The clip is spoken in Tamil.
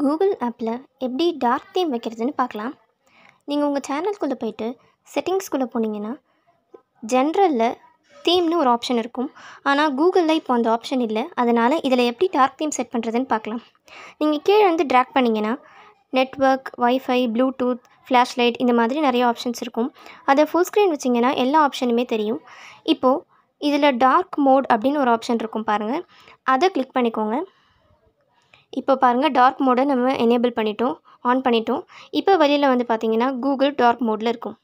கூகுள் ஆப்பில் எப்படி டார்க் தீம் வைக்கிறதுன்னு பார்க்கலாம் நீங்கள் உங்கள் சேனல்குள்ளே போயிட்டு செட்டிங்ஸ்குள்ளே போனீங்கன்னா ஜென்ரலில் தீம்னு ஒரு ஆப்ஷன் இருக்கும் ஆனால் கூகுளில் இப்போ அந்த ஆப்ஷன் இல்லை அதனால் இதில் எப்படி டார்க் தீம் செட் பண்ணுறதுன்னு பார்க்கலாம் நீங்கள் கீழே வந்து ட்ராக் பண்ணிங்கன்னா network wifi bluetooth flashlight இந்த மாதிரி நிறைய ஆப்ஷன்ஸ் இருக்கும் அதை ஃபுல் ஸ்க்ரீன் வச்சிங்கன்னா எல்லா ஆப்ஷனுமே தெரியும் இப்போது இதில் டார்க் மோட் அப்படின்னு ஒரு ஆப்ஷன் இருக்கும் பாருங்கள் அதை கிளிக் பண்ணிக்கோங்க இப்போ பாருங்கள் டார்க் மோடை நம்ம எனேபிள் பண்ணிட்டோம் ஆன் பண்ணிட்டோம் இப்போ வழியில் வந்து பார்த்திங்கன்னா கூகுள் டார்க் மோடில் இருக்கும்